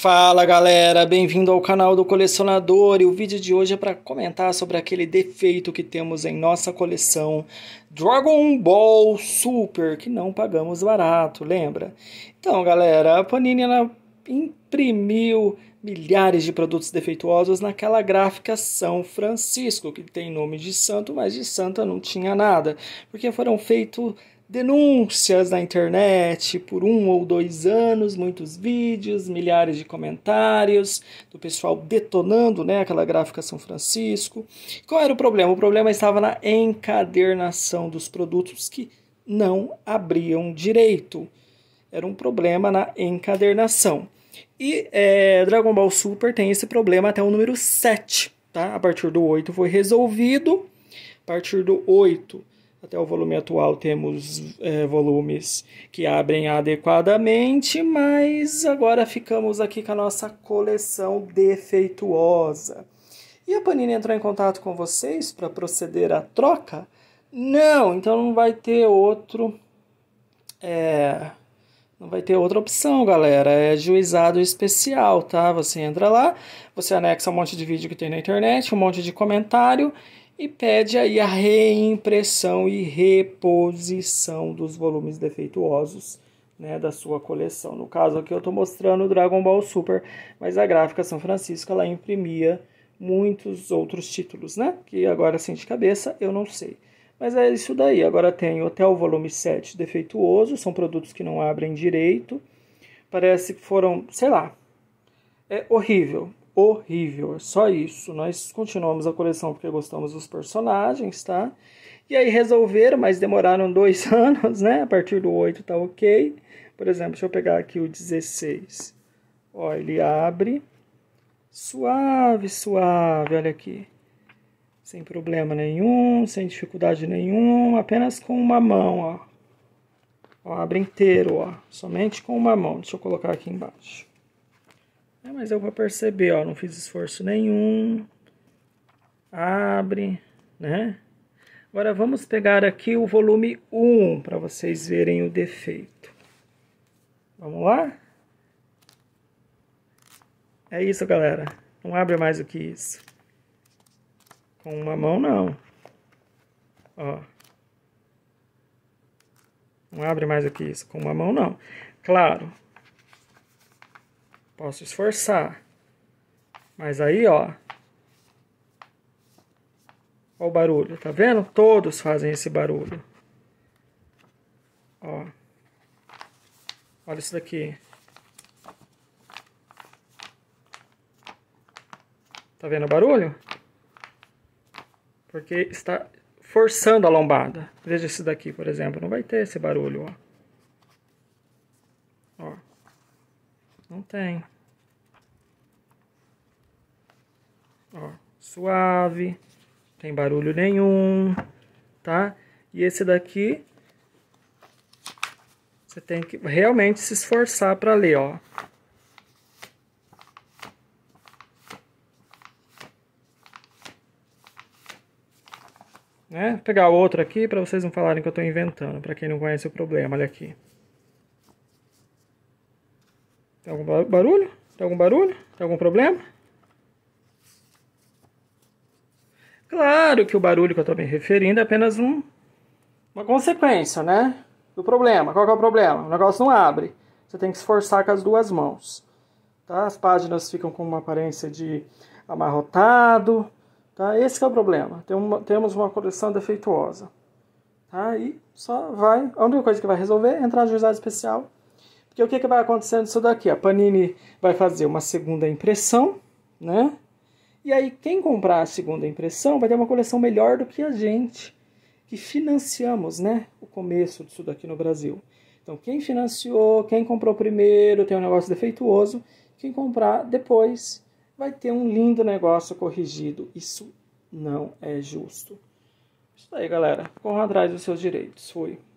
Fala galera, bem-vindo ao canal do colecionador e o vídeo de hoje é para comentar sobre aquele defeito que temos em nossa coleção Dragon Ball Super, que não pagamos barato, lembra? Então galera, a Panini ela imprimiu milhares de produtos defeituosos naquela gráfica São Francisco, que tem nome de santo, mas de santa não tinha nada, porque foram feitos denúncias na internet por um ou dois anos, muitos vídeos, milhares de comentários do pessoal detonando né, aquela gráfica São Francisco. Qual era o problema? O problema estava na encadernação dos produtos que não abriam direito. Era um problema na encadernação. E é, Dragon Ball Super tem esse problema até o número 7. Tá? A partir do 8 foi resolvido. A partir do 8 até o volume atual temos é, volumes que abrem adequadamente, mas agora ficamos aqui com a nossa coleção defeituosa. E a Panini entrou em contato com vocês para proceder à troca? Não, então não vai ter outro. É, não vai ter outra opção, galera. É juizado especial, tá? Você entra lá, você anexa um monte de vídeo que tem na internet, um monte de comentário e pede aí a reimpressão e reposição dos volumes defeituosos né, da sua coleção. No caso aqui eu estou mostrando o Dragon Ball Super, mas a gráfica São Francisco ela imprimia muitos outros títulos, né? Que agora assim de cabeça eu não sei. Mas é isso daí. Agora tem Hotel Volume 7 defeituoso, são produtos que não abrem direito. Parece que foram, sei lá, é horrível horrível. É só isso. Nós continuamos a coleção porque gostamos dos personagens, tá? E aí resolveram, mas demoraram dois anos, né? A partir do 8 tá ok. Por exemplo, deixa eu pegar aqui o 16. Ó, ele abre. Suave, suave, olha aqui. Sem problema nenhum, sem dificuldade nenhum, apenas com uma mão, ó. ó abre inteiro, ó. Somente com uma mão. Deixa eu colocar aqui embaixo. É, mas eu vou perceber, ó, não fiz esforço nenhum. Abre, né? Agora vamos pegar aqui o volume 1 para vocês verem o defeito. Vamos lá? É isso, galera. Não abre mais do que isso. Com uma mão, não. Ó. Não abre mais do que isso. Com uma mão, não. Claro, Posso esforçar. Mas aí, ó. Ó o barulho, tá vendo? Todos fazem esse barulho. Ó. Olha isso daqui. Tá vendo o barulho? Porque está forçando a lombada. Veja esse daqui, por exemplo. Não vai ter esse barulho, ó. Ó. Não tem. Ó, suave. Tem barulho nenhum, tá? E esse daqui você tem que realmente se esforçar para ler, ó. Né? Vou pegar outro aqui para vocês não falarem que eu estou inventando, para quem não conhece o problema, olha aqui. Tem algum barulho? Tem algum barulho? Tem algum problema? Claro que o barulho que eu estou me referindo é apenas um, uma consequência, né? Do problema. Qual é o problema? O negócio não abre. Você tem que esforçar com as duas mãos. Tá? As páginas ficam com uma aparência de amarrotado. Tá? Esse é o problema. Tem uma, temos uma coleção defeituosa. Tá? E só vai. A única coisa que vai resolver é entrar na juizada especial porque o que, que vai acontecendo isso daqui? A Panini vai fazer uma segunda impressão, né? E aí, quem comprar a segunda impressão vai ter uma coleção melhor do que a gente, que financiamos, né? O começo disso daqui no Brasil. Então, quem financiou, quem comprou primeiro tem um negócio defeituoso, quem comprar depois vai ter um lindo negócio corrigido. Isso não é justo. Isso aí, galera. Corra atrás dos seus direitos. Fui.